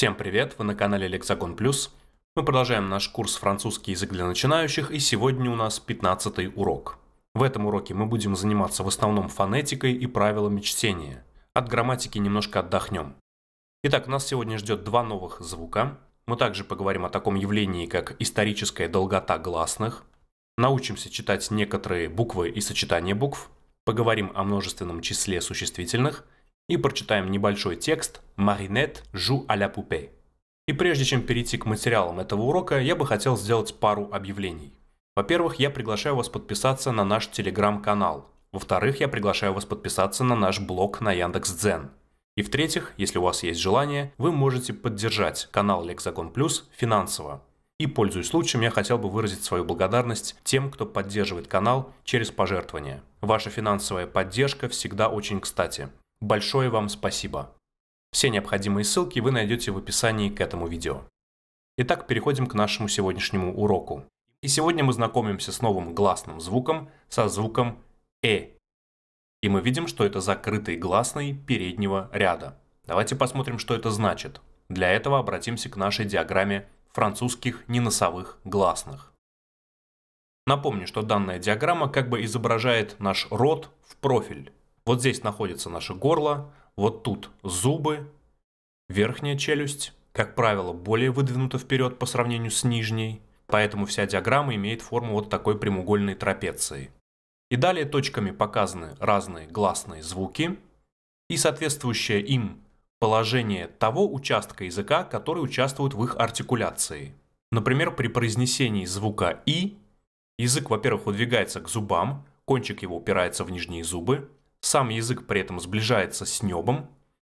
Всем привет, вы на канале Лексакон Плюс. Мы продолжаем наш курс «Французский язык для начинающих» и сегодня у нас 15 урок. В этом уроке мы будем заниматься в основном фонетикой и правилами чтения. От грамматики немножко отдохнем. Итак, нас сегодня ждет два новых звука. Мы также поговорим о таком явлении, как историческая долгота гласных. Научимся читать некоторые буквы и сочетания букв. Поговорим о множественном числе существительных – и прочитаем небольшой текст «Маринет жу а-ля пупе». И прежде чем перейти к материалам этого урока, я бы хотел сделать пару объявлений. Во-первых, я приглашаю вас подписаться на наш телеграм-канал. Во-вторых, я приглашаю вас подписаться на наш блог на Яндекс.Дзен. И в-третьих, если у вас есть желание, вы можете поддержать канал Лексагон Плюс финансово. И пользуясь случаем, я хотел бы выразить свою благодарность тем, кто поддерживает канал через пожертвования. Ваша финансовая поддержка всегда очень кстати. Большое вам спасибо. Все необходимые ссылки вы найдете в описании к этому видео. Итак, переходим к нашему сегодняшнему уроку. И сегодня мы знакомимся с новым гласным звуком, со звуком «э». И мы видим, что это закрытый гласный переднего ряда. Давайте посмотрим, что это значит. Для этого обратимся к нашей диаграмме французских неносовых гласных. Напомню, что данная диаграмма как бы изображает наш рот в профиль. Вот здесь находится наше горло, вот тут зубы, верхняя челюсть, как правило, более выдвинута вперед по сравнению с нижней, поэтому вся диаграмма имеет форму вот такой прямоугольной трапеции. И далее точками показаны разные гласные звуки и соответствующее им положение того участка языка, который участвует в их артикуляции. Например, при произнесении звука «и» язык, во-первых, выдвигается к зубам, кончик его упирается в нижние зубы, сам язык при этом сближается с небом,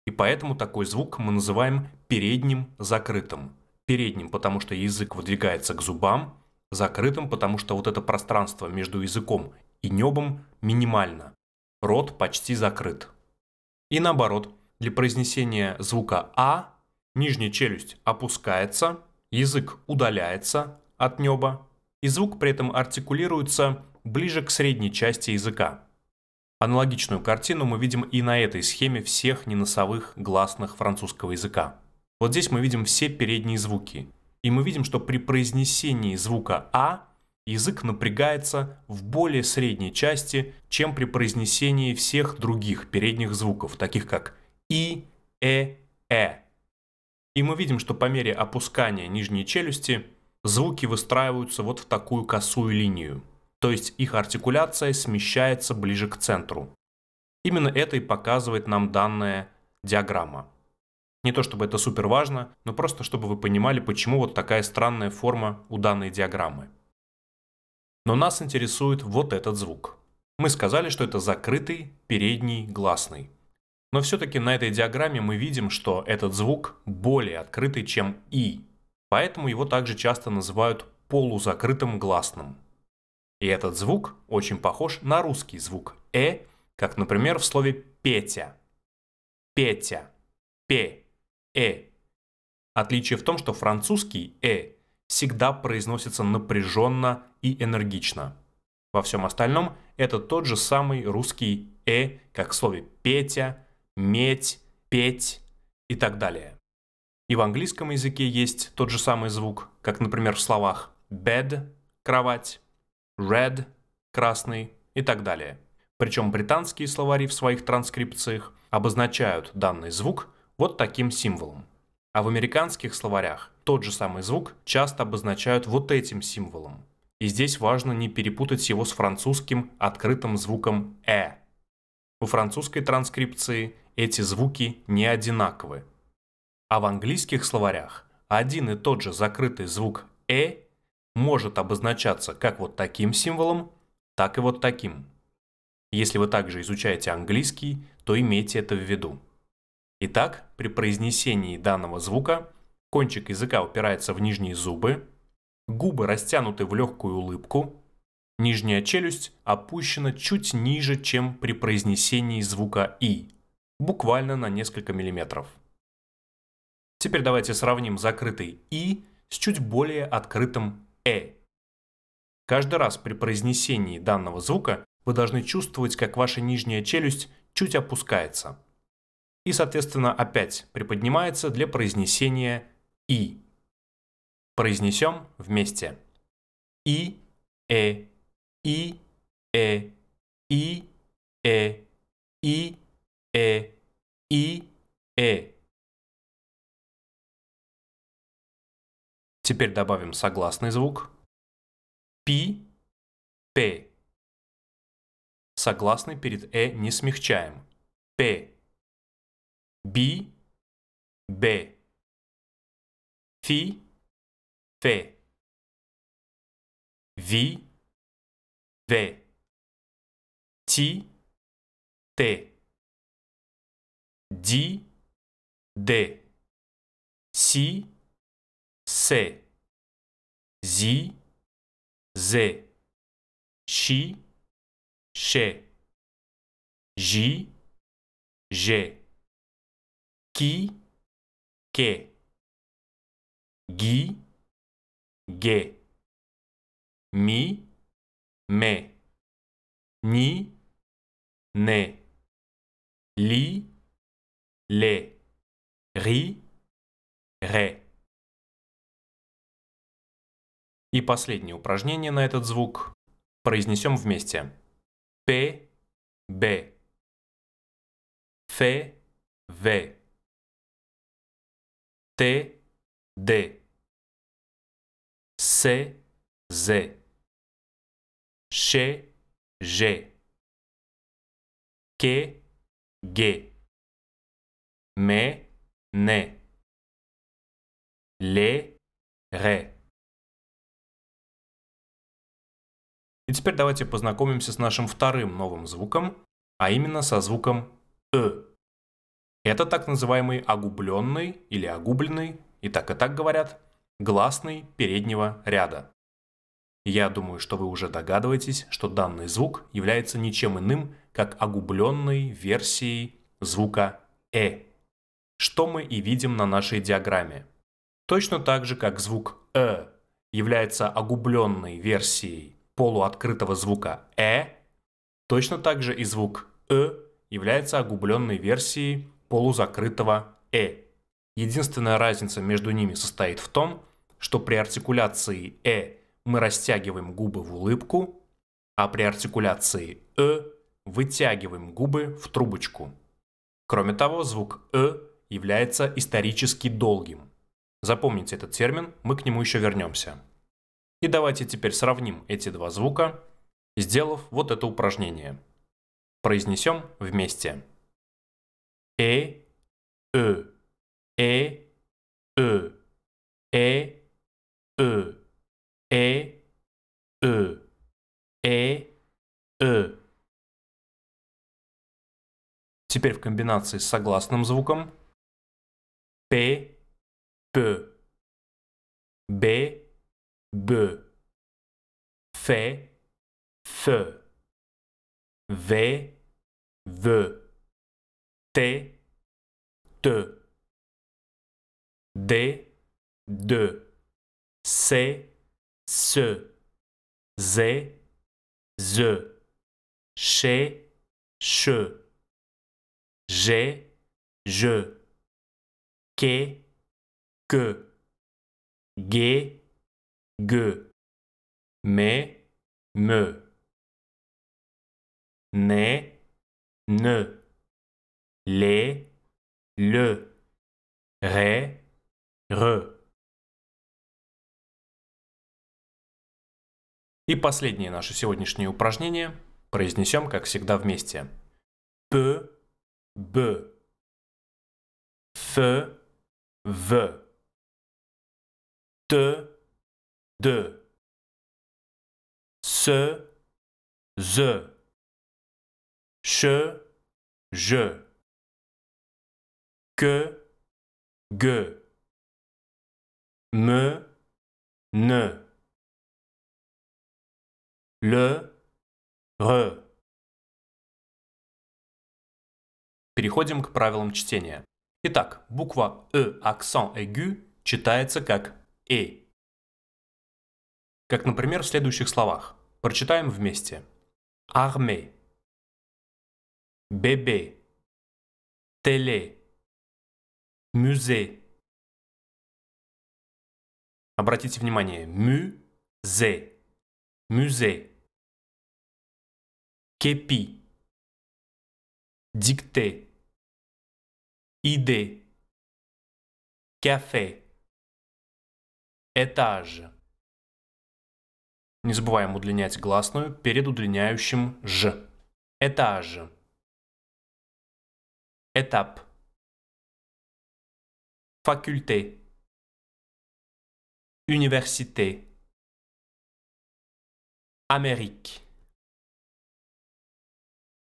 и поэтому такой звук мы называем передним закрытым. Передним, потому что язык выдвигается к зубам, закрытым, потому что вот это пространство между языком и небом минимально. Рот почти закрыт. И наоборот, для произнесения звука «а» нижняя челюсть опускается, язык удаляется от неба, и звук при этом артикулируется ближе к средней части языка. Аналогичную картину мы видим и на этой схеме всех неносовых гласных французского языка. Вот здесь мы видим все передние звуки. И мы видим, что при произнесении звука «а» язык напрягается в более средней части, чем при произнесении всех других передних звуков, таких как «и», «э», «э». И мы видим, что по мере опускания нижней челюсти звуки выстраиваются вот в такую косую линию – то есть их артикуляция смещается ближе к центру. Именно это и показывает нам данная диаграмма. Не то чтобы это супер важно, но просто чтобы вы понимали, почему вот такая странная форма у данной диаграммы. Но нас интересует вот этот звук. Мы сказали, что это закрытый передний гласный. Но все-таки на этой диаграмме мы видим, что этот звук более открытый, чем «и». Поэтому его также часто называют полузакрытым гласным. И этот звук очень похож на русский звук «э», как, например, в слове «петя». «Петя», «пе», «э». Отличие в том, что французский «э» всегда произносится напряженно и энергично. Во всем остальном это тот же самый русский «э», как в слове «петя», «медь», «петь» и так далее. И в английском языке есть тот же самый звук, как, например, в словах «bed» – «кровать», red, красный и так далее. Причем британские словари в своих транскрипциях обозначают данный звук вот таким символом. А в американских словарях тот же самый звук часто обозначают вот этим символом. И здесь важно не перепутать его с французским открытым звуком «э». У французской транскрипции эти звуки не одинаковы. А в английских словарях один и тот же закрытый звук «э» может обозначаться как вот таким символом, так и вот таким. Если вы также изучаете английский, то имейте это в виду. Итак, при произнесении данного звука кончик языка упирается в нижние зубы, губы растянуты в легкую улыбку, нижняя челюсть опущена чуть ниже, чем при произнесении звука «и», буквально на несколько миллиметров. Теперь давайте сравним закрытый «и» с чуть более открытым э. Каждый раз при произнесении данного звука вы должны чувствовать, как ваша нижняя челюсть чуть опускается. И, соответственно, опять приподнимается для произнесения «и». Произнесем вместе. И, э, и, э, и, э, и, э, и, э. Теперь добавим согласный звук. Пи, П. Согласный перед Э не смягчаем. П. Би, Б. Фи, ф Ви, в Ти, т Ди, д Си, zi, zé, chi, CHE j, G qui, qu, GI mi, ME ni, NE li, les, ri, RE И последнее упражнение на этот звук произнесем вместе. П, Б. Ф, В. Т, Д. С, З. Ш, Ж. К, Г. М, Н. Л, Р. И теперь давайте познакомимся с нашим вторым новым звуком, а именно со звуком «э». Это так называемый огубленный или огубленный, и так и так говорят, гласный переднего ряда. Я думаю, что вы уже догадываетесь, что данный звук является ничем иным, как огубленной версией звука «э», что мы и видим на нашей диаграмме. Точно так же, как звук «э» является огубленной версией полуоткрытого звука «э», точно так же и звук «э» является огубленной версией полузакрытого «э». Единственная разница между ними состоит в том, что при артикуляции «э» мы растягиваем губы в улыбку, а при артикуляции «э» вытягиваем губы в трубочку. Кроме того, звук «э» является исторически долгим. Запомните этот термин, мы к нему еще вернемся. И давайте теперь сравним эти два звука, сделав вот это упражнение. Произнесем вместе. Э, э, э, э, э, э, э, э, э, э. Теперь в комбинации с согласным звуком. П, П, Б, be, fait, feu, ve, te, te, de, C ce, Z ze, che, je, que, г, ме, мё, не, н, ле, лё, ре, р. И последнее наше сегодняшнее упражнение произнесем, как всегда, вместе. П, Б, Ф, В, Т, de ce the che je que ge me ne le re Переходим к правилам чтения. Итак, буква «э» аксон aigu читается как «э» как, например, в следующих словах. Прочитаем вместе. Армей. Бебе. Теле. Музей. Обратите внимание. Мю, Мюзе. Музей. Кепи. Дикте. Иде. Кафе. Этаж. Не забываем удлинять гласную перед удлиняющим «ж». Этаж. Этап. Факультет. Университет. Америк.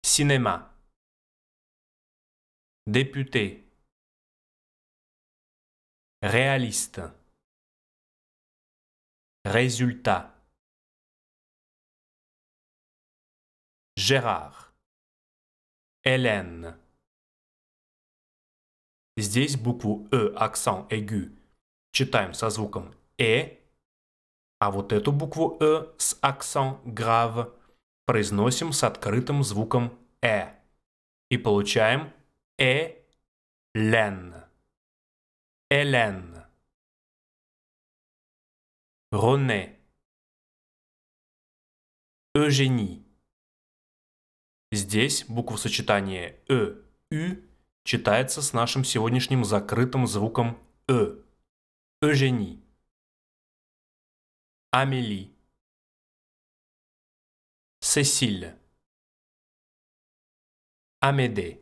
Cinéma. депутат, Réaliste. результат. Жерар. Hélène. Здесь букву «э» акцент aigu читаем со звуком «э», а вот эту букву «э» с акцент грав произносим с открытым звуком «э» и получаем «э» «лен». «Элен». Роне. Eugénie. Здесь буквосочетание «э», «ю» читается с нашим сегодняшним закрытым звуком «э». Эжени. Амели. Сесиль. Амеде.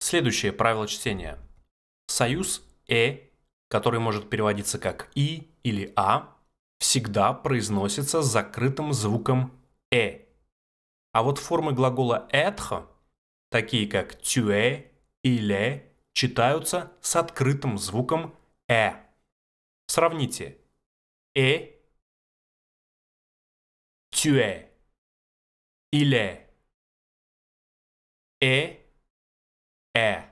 Следующее правило чтения. Союз «э», который может переводиться как «и» или «а», всегда произносится с закрытым звуком э. А вот формы глагола этхо такие как тюэ и «le», читаются с открытым звуком «э». Сравните «э», «tuer», «il», «э», «э».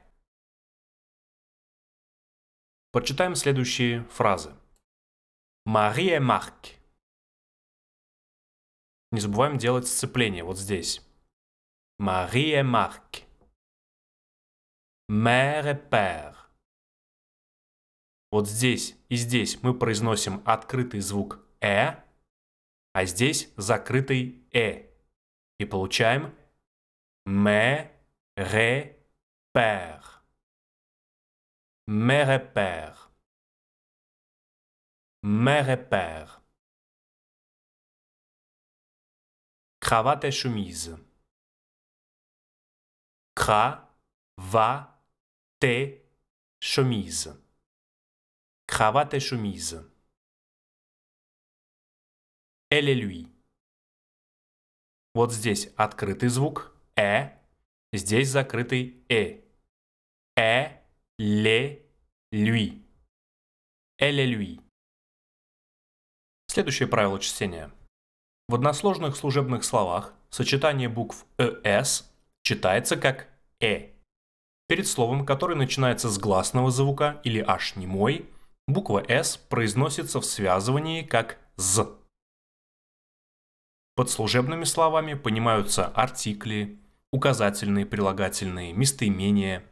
Прочитаем следующие фразы. Мария Марк. Не забываем делать сцепление вот здесь. Мария Марк. Мэре Пэр. Вот здесь и здесь мы произносим открытый звук «э», а здесь закрытый «э». И получаем «мэ ре пэр». «Мэ ре пэр». «Мэ ре пэр». Cravate шумиз. chemise. Cravate, chemise. шумиз. et chemise. Elle et lui. Вот здесь открытый звук «э», здесь закрытый «э». «Э», «ле», «люй». «Эле люй». Следующее правило чтения – в односложных служебных словах сочетание букв «э», «эс» читается как «э». Перед словом, которое начинается с гласного звука или аж немой, буква «с» произносится в связывании как «з». Под служебными словами понимаются артикли, указательные, прилагательные, местоимения.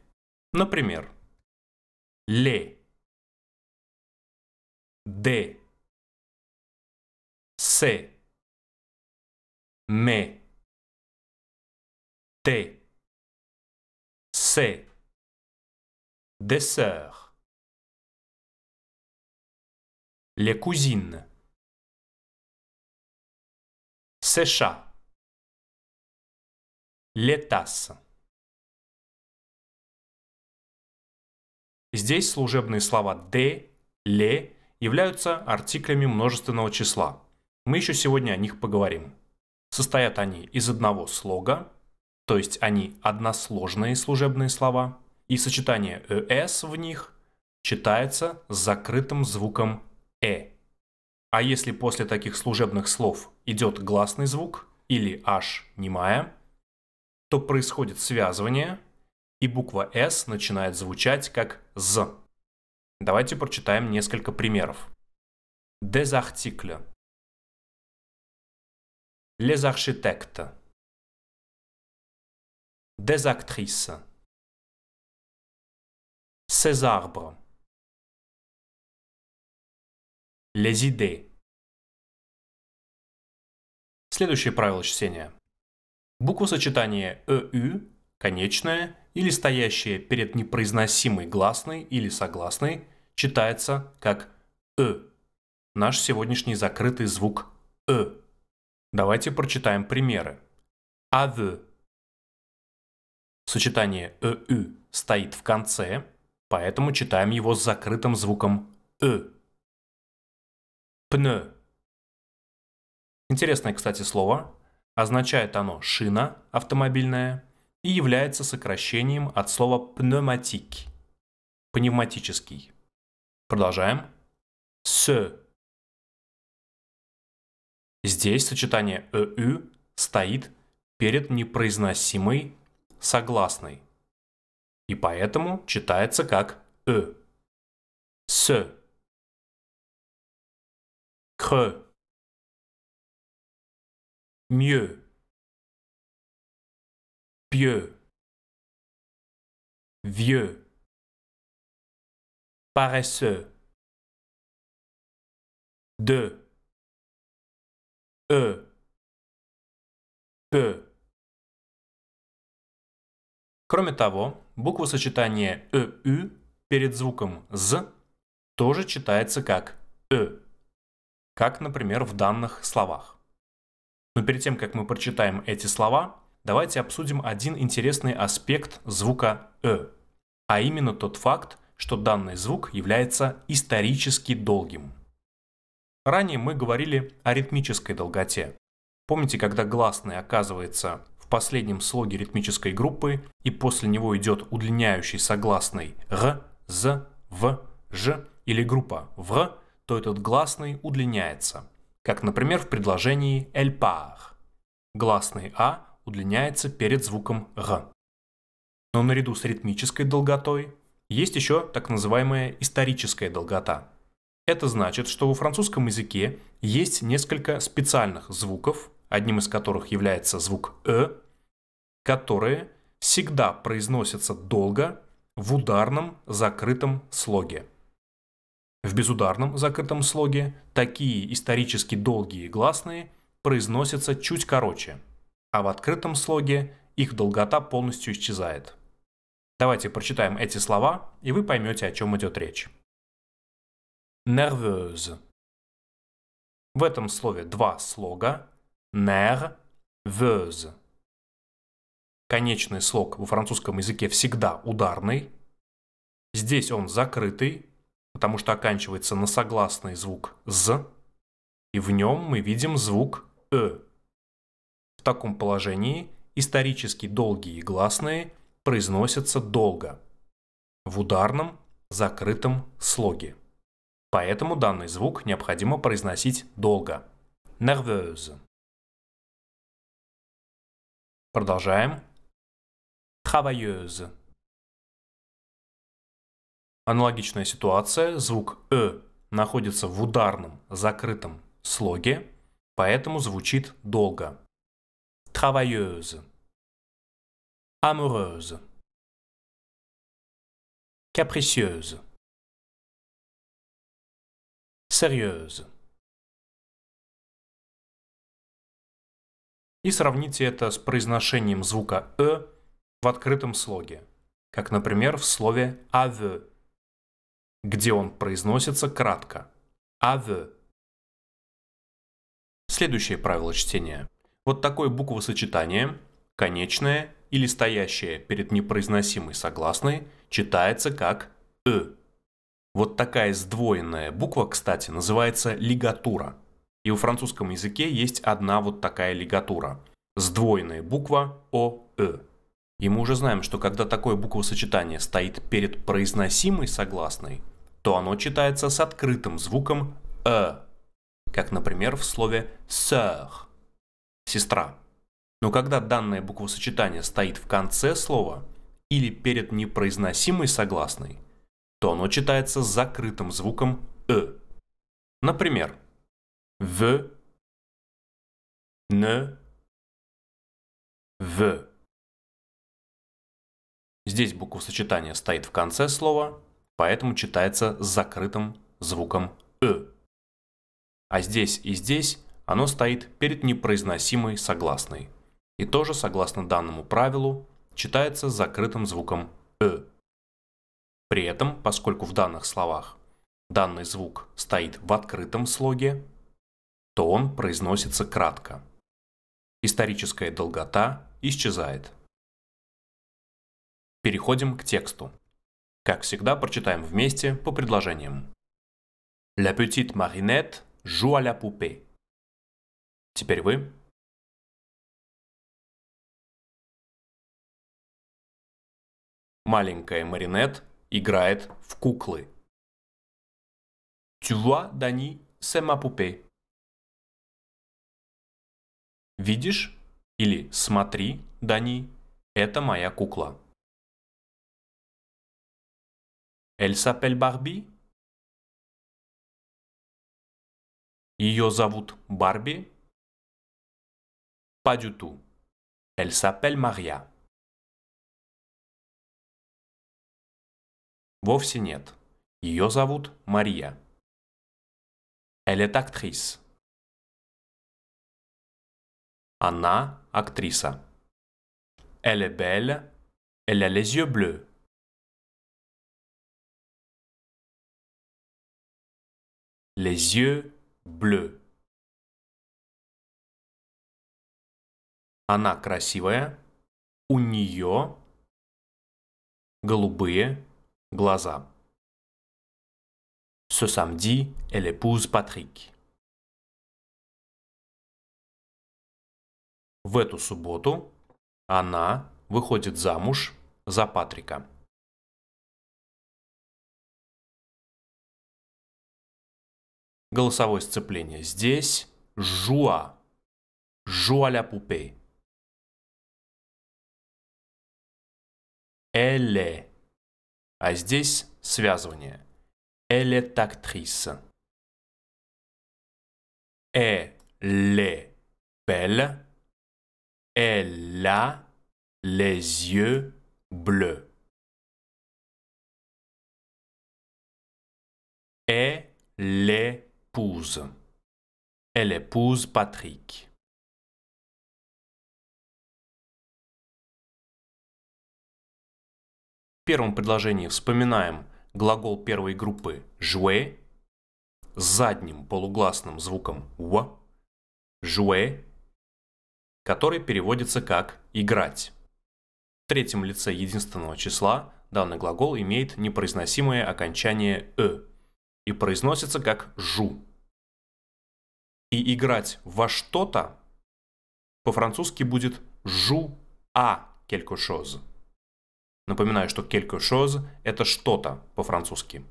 Например, «ле», «де», «се», Ме, те, се, десер, ле, les cousines, ces chats, les Здесь служебные слова «де», «ле» являются артиклями множественного числа. Мы еще сегодня о них поговорим. Состоят они из одного слога, то есть они односложные служебные слова, и сочетание «эс» в них читается с закрытым звуком «э». А если после таких служебных слов идет гласный звук или «h» немая, то происходит связывание, и буква «с» начинает звучать как «з». Давайте прочитаем несколько примеров. Des Les architectes. Des actrices. Ces arbres. Les идées. Следующее правило чтения. Буквосочетание «ю» конечное или стоящее перед непроизносимой гласной или согласной читается как «э». Наш сегодняшний закрытый звук «э». Давайте прочитаем примеры. Авы. Сочетание «ы» стоит в конце, поэтому читаем его с закрытым звуком «ы». Пне. Интересное, кстати, слово. Означает оно «шина» автомобильная и является сокращением от слова «пневматик» – «пневматический». Продолжаем. «Сё» Здесь сочетание «ы» стоит перед непроизносимой согласной, и поэтому читается как «ы». «С», «к», «мю», «пью», «вью», «паресeux», де. Э. Ö. Кроме того, буква сочетания «ю» перед звуком «з» тоже читается как «э», как, например, в данных словах. Но перед тем, как мы прочитаем эти слова, давайте обсудим один интересный аспект звука «э», а именно тот факт, что данный звук является исторически долгим – Ранее мы говорили о ритмической долготе. Помните, когда гласный оказывается в последнем слоге ритмической группы и после него идет удлиняющий согласный «р», «з», «в», «ж» или группа «в», то этот гласный удлиняется, как, например, в предложении «эль пар». Гласный «а» удлиняется перед звуком г. Но наряду с ритмической долготой есть еще так называемая историческая долгота – это значит, что во французском языке есть несколько специальных звуков, одним из которых является звук «э», которые всегда произносятся долго в ударном закрытом слоге. В безударном закрытом слоге такие исторически долгие гласные произносятся чуть короче, а в открытом слоге их долгота полностью исчезает. Давайте прочитаем эти слова, и вы поймете, о чем идет речь nerveuse. В этом слове два слога nerveuse. Конечный слог во французском языке всегда ударный. Здесь он закрытый, потому что оканчивается на согласный звук «з», и в нем мы видим звук «э». В таком положении исторически долгие гласные произносятся долго в ударном закрытом слоге. Поэтому данный звук необходимо произносить долго. Nerveuse. Продолжаем. Travailleuse. Аналогичная ситуация. Звук «э» находится в ударном закрытом слоге, поэтому звучит долго. Travailleuse. Amoureuse. Capricieuse сérieuse. И сравните это с произношением звука «э» в открытом слоге, как, например, в слове «аве», где он произносится кратко «аве». Следующее правило чтения. Вот такое буквосочетание, конечное или стоящее перед непроизносимой согласной, читается как «э». Вот такая сдвоенная буква, кстати, называется лигатура. И во французском языке есть одна вот такая лигатура. Сдвоенная буква ОЭ. И мы уже знаем, что когда такое буквосочетание стоит перед произносимой согласной, то оно читается с открытым звуком «э», как, например, в слове «sœur» – «сестра». Но когда данное буквосочетание стоит в конце слова или перед непроизносимой согласной, то оно читается с закрытым звуком «э». Например, «в», «н», «в». Здесь буквосочетание стоит в конце слова, поэтому читается с закрытым звуком «э». А здесь и здесь оно стоит перед непроизносимой согласной. И тоже, согласно данному правилу, читается с закрытым звуком «э». При этом, поскольку в данных словах данный звук стоит в открытом слоге, то он произносится кратко. Историческая долгота исчезает. Переходим к тексту. Как всегда, прочитаем вместе по предложениям. La petite marinette joue à la poupée. Теперь вы. Маленькая маринет играет в куклы. Tu vois, Dani, c'est ma poupée. Видишь или смотри, Дани, это моя кукла. Elle s'appelle Barbie. Ее зовут Барби. Pas du tout. Elle s'appelle Maria. Вовсе нет. Ее зовут Мария. Elle est actrice. Она актриса. Elle est belle. Elle a les yeux bleus. Les yeux bleus. Она красивая. У нее голубые глаза. Ce samedi, elle épouse Patrick. В эту субботу она выходит замуж за Патрика. Голосовое сцепление. Здесь жуа. Жуа ля пупе. Эле а здесь связывание. Elle est actrice. Elle est belle. Elle a les yeux bleus. Elle épouse. Elle épouse Patrick. В первом предложении вспоминаем глагол первой группы «жуэ» с задним полугласным звуком «в», «жуэ», который переводится как «играть». В третьем лице единственного числа данный глагол имеет непроизносимое окончание «э» и произносится как «жу». И играть во что-то по-французски будет «жу а quelque chose». Напоминаю, что quelque chose – это что-то по-французски.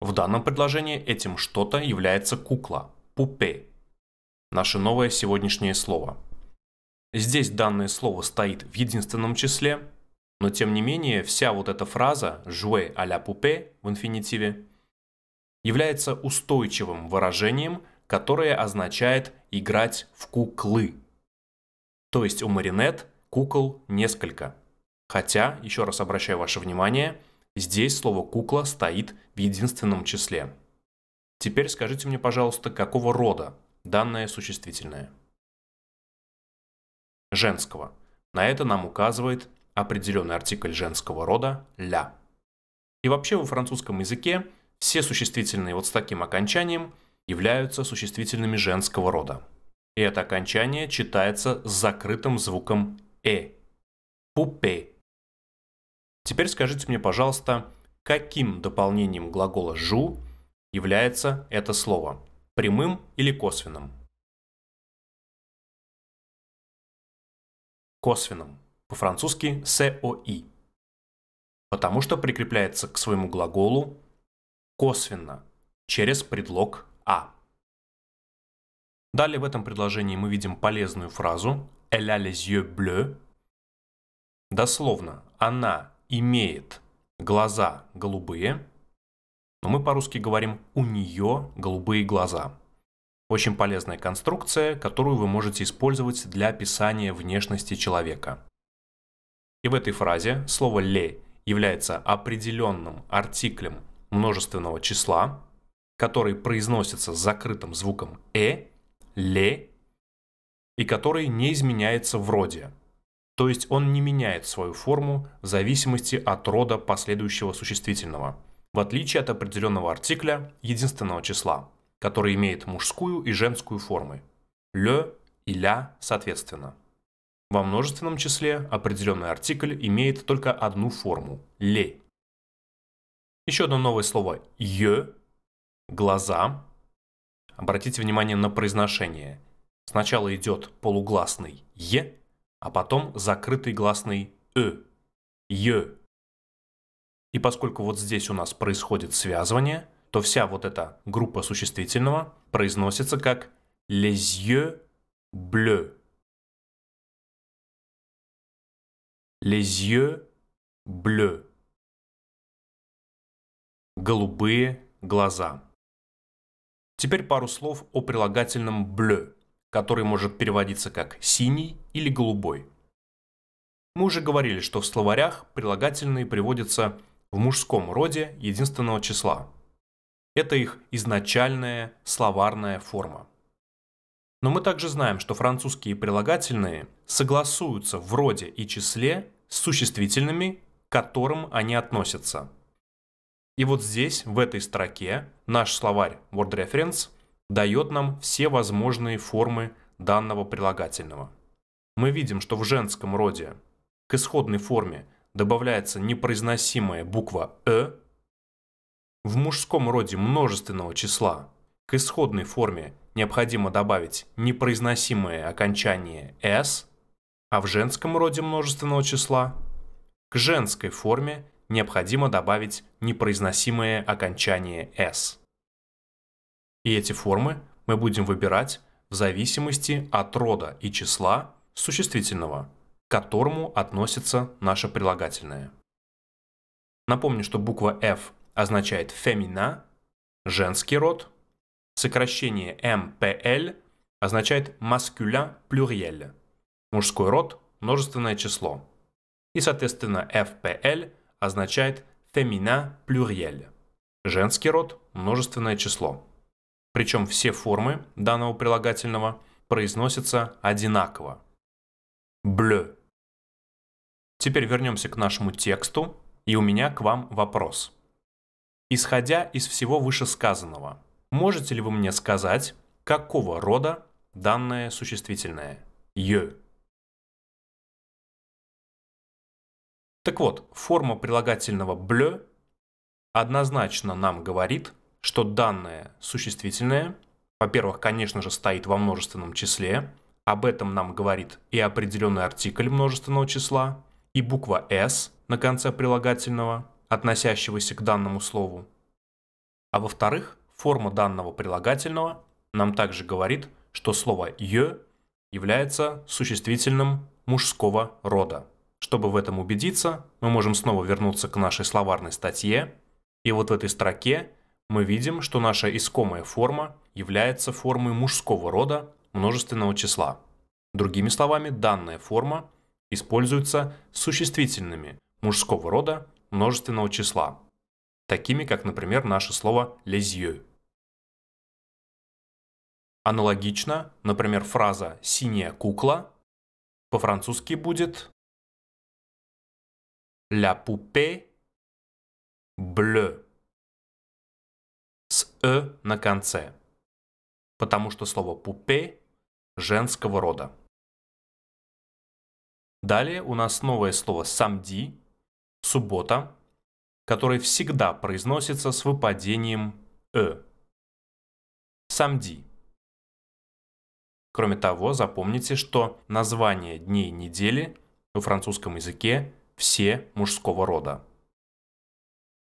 В данном предложении этим что-то является кукла, пупе. Наше новое сегодняшнее слово. Здесь данное слово стоит в единственном числе, но тем не менее вся вот эта фраза «jouer à la poupée» в инфинитиве является устойчивым выражением, которое означает «играть в куклы». То есть у маринет кукол несколько – Хотя, еще раз обращаю ваше внимание, здесь слово «кукла» стоит в единственном числе. Теперь скажите мне, пожалуйста, какого рода данное существительное? Женского. На это нам указывает определенный артикль женского рода «ля». И вообще во французском языке все существительные вот с таким окончанием являются существительными женского рода. И это окончание читается с закрытым звуком «э». Пупе Теперь скажите мне, пожалуйста, каким дополнением глагола «жу» является это слово? Прямым или косвенным? Косвенным. По-французски «coi». Потому что прикрепляется к своему глаголу косвенно, через предлог «а». Далее в этом предложении мы видим полезную фразу «Elle a les yeux bleus». Дословно, она имеет глаза голубые, но мы по-русски говорим «у нее голубые глаза». Очень полезная конструкция, которую вы можете использовать для описания внешности человека. И в этой фразе слово «ле» является определенным артиклем множественного числа, который произносится с закрытым звуком «э», «ле» и который не изменяется в роде. То есть он не меняет свою форму в зависимости от рода последующего существительного, в отличие от определенного артикля единственного числа, который имеет мужскую и женскую формы – «ле» и «ля» соответственно. Во множественном числе определенный артикль имеет только одну форму – «ле». Еще одно новое слово – «е» – «глаза». Обратите внимание на произношение. Сначала идет полугласный «е», а потом закрытый гласный «ы», «ё». И поскольку вот здесь у нас происходит связывание, то вся вот эта группа существительного произносится как «les yeux bleus». «Les yeux bleus» – «голубые глаза». Теперь пару слов о прилагательном «bleu» который может переводиться как «синий» или «голубой». Мы уже говорили, что в словарях прилагательные приводятся в мужском роде единственного числа. Это их изначальная словарная форма. Но мы также знаем, что французские прилагательные согласуются в роде и числе с существительными, к которым они относятся. И вот здесь, в этой строке, наш словарь Word Reference – дает нам все возможные формы данного прилагательного. Мы видим, что в женском роде к исходной форме добавляется непроизносимая буква «э», в мужском роде множественного числа к исходной форме необходимо добавить непроизносимое окончание «с», а в женском роде множественного числа к женской форме необходимо добавить непроизносимое окончание «с». И эти формы мы будем выбирать в зависимости от рода и числа существительного, к которому относится наше прилагательное. Напомню, что буква F означает «фемина», «женский род», сокращение «МПЛ» означает «masculin pluriel», «мужской род», «множественное число», и, соответственно, «FPL» означает «femina pluriel», «женский род», «множественное число». Причем все формы данного прилагательного произносятся одинаково. Блю. Теперь вернемся к нашему тексту, и у меня к вам вопрос. Исходя из всего вышесказанного, можете ли вы мне сказать, какого рода данное существительное? Ё. Так вот, форма прилагательного «блё» однозначно нам говорит, что данное существительное, во-первых, конечно же, стоит во множественном числе, об этом нам говорит и определенный артикль множественного числа, и буква «с» на конце прилагательного, относящегося к данному слову. А во-вторых, форма данного прилагательного нам также говорит, что слово «ё» является существительным мужского рода. Чтобы в этом убедиться, мы можем снова вернуться к нашей словарной статье, и вот в этой строке мы видим, что наша искомая форма является формой мужского рода множественного числа. Другими словами, данная форма используется существительными мужского рода множественного числа, такими как, например, наше слово «les Аналогично, например, фраза «синяя кукла» по-французски будет «la poupée bleue». «э» на конце, потому что слово «пупе» женского рода. Далее у нас новое слово «самди» – «суббота», которое всегда произносится с выпадением «э». Самди. Кроме того, запомните, что названия дней недели во французском языке все мужского рода.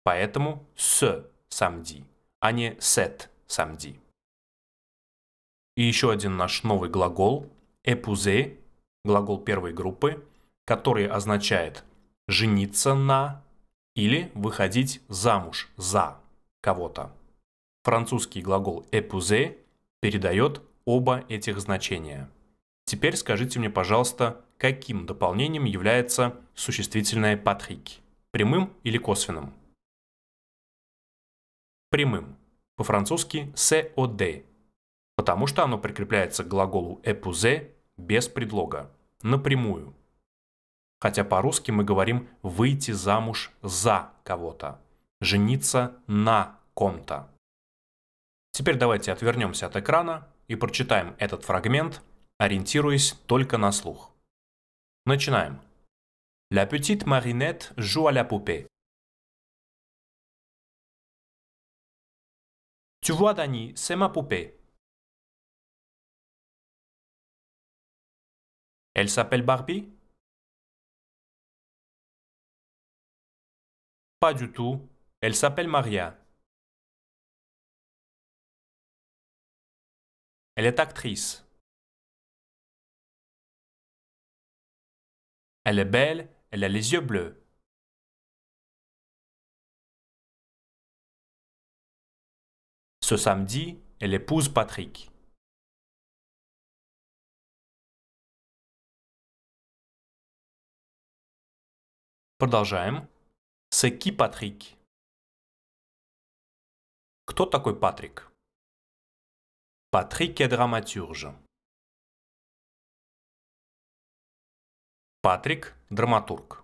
Поэтому «с» самди а не set самди. И еще один наш новый глагол «эпузе», глагол первой группы, который означает «жениться на» или «выходить замуж за» кого-то. Французский глагол «эпузе» передает оба этих значения. Теперь скажите мне, пожалуйста, каким дополнением является существительное «патрик» – прямым или косвенным? прямым, по-французски «cod», потому что оно прикрепляется к глаголу «épouser» без предлога, напрямую. Хотя по-русски мы говорим «выйти замуж за кого-то», «жениться на ком-то». Теперь давайте отвернемся от экрана и прочитаем этот фрагмент, ориентируясь только на слух. Начинаем. La petite Marinette joue à la poupée. Tu vois, Dani, c'est ma poupée. Elle s'appelle Barbie Pas du tout. Elle s'appelle Maria. Elle est actrice. Elle est belle, elle a les yeux bleus. Ce samedi, elle épouse Patrick. Продолжаем. C'est qui Patrick? Кто такой Patrick? Patrick est dramaturge. Patrick, dramaturge.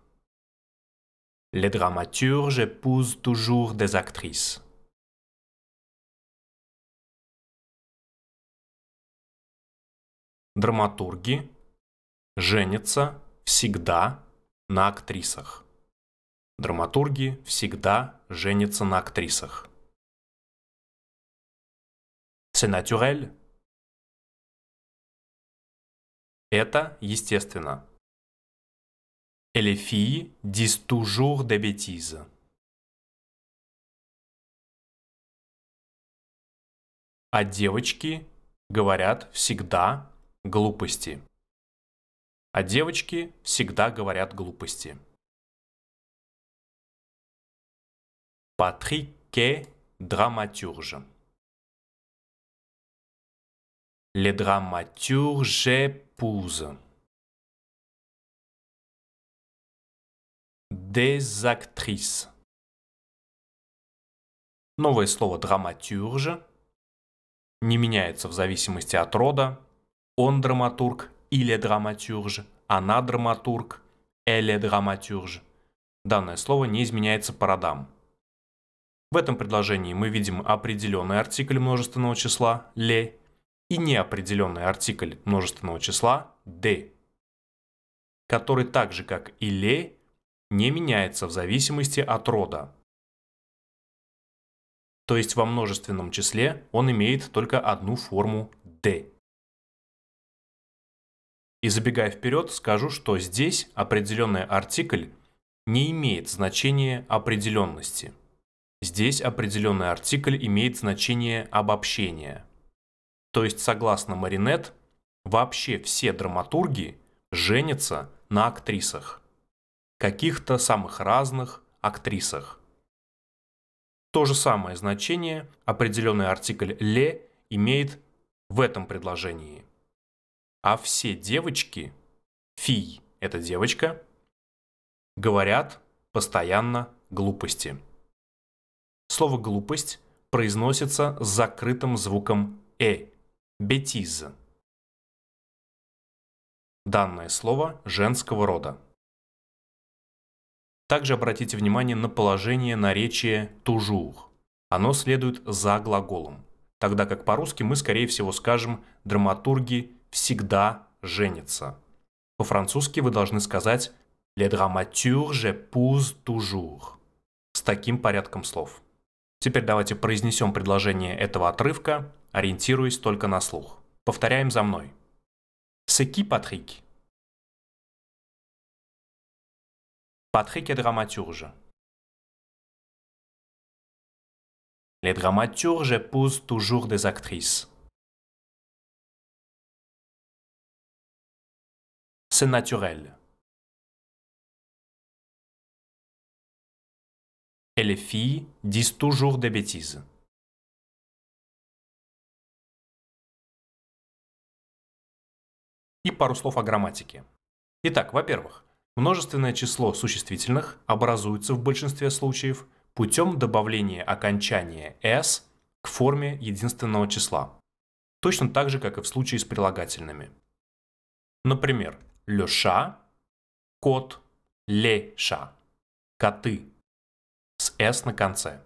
Les dramaturges épousent toujours des actrices. драматурги женятся всегда на актрисах. Драматурги всегда женятся на актрисах. C'est naturel. Это естественно. Et les filles disent toujours des bêtises. А девочки говорят всегда глупости. А девочки всегда говорят глупости. Патрик Ке драматюрж. Les dramaturges épousent. Des actrices. Новое слово «драматюрж» не меняется в зависимости от рода, он драматург или драматюрж. Она драматург или драматюрж. Данное слово не изменяется по родам. В этом предложении мы видим определенный артикль множественного числа «ле» и неопределенный артикль множественного числа д, который так же, как и «ле», не меняется в зависимости от рода. То есть во множественном числе он имеет только одну форму д. И забегая вперед, скажу, что здесь определенный артикль не имеет значения определенности. Здесь определенный артикль имеет значение обобщения. То есть, согласно Маринет, вообще все драматурги женятся на актрисах. Каких-то самых разных актрисах. То же самое значение определенный артикль «ле» имеет в этом предложении а все девочки, фий – это девочка, говорят постоянно глупости. Слово «глупость» произносится с закрытым звуком «э» – «бетиз». Данное слово женского рода. Также обратите внимание на положение наречия «тужур». Оно следует за глаголом, тогда как по-русски мы, скорее всего, скажем «драматурги всегда женится. По-французски вы должны сказать «Les dramaturges épousent toujours» с таким порядком слов. Теперь давайте произнесем предложение этого отрывка, ориентируясь только на слух. Повторяем за мной. C'est qui Patrick? Patrick est dramaturge. Les dramaturges épousent toujours des actrices. c'est naturel. Et les filles disent toujours des bêtises. И пару слов о грамматике. Итак, во-первых, множественное число существительных образуется в большинстве случаев путем добавления окончания «s» к форме единственного числа, точно так же, как и в случае с прилагательными. Например, леша, кот, леша, коты с «с» на конце.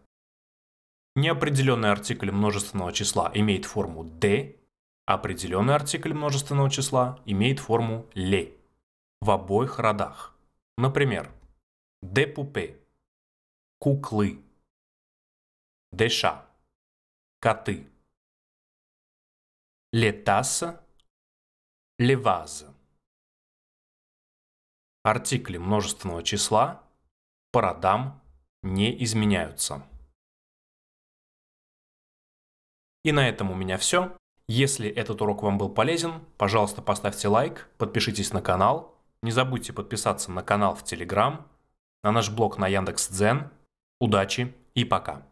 Неопределенный артикль множественного числа имеет форму «д», определенный артикль множественного числа имеет форму «ле» в обоих родах. Например, «депупе» – куклы, «деша» – коты, «летаса» – леваза артикли множественного числа по родам не изменяются. И на этом у меня все. Если этот урок вам был полезен, пожалуйста, поставьте лайк, подпишитесь на канал, не забудьте подписаться на канал в Телеграм, на наш блог на Яндекс.Дзен. Удачи и пока!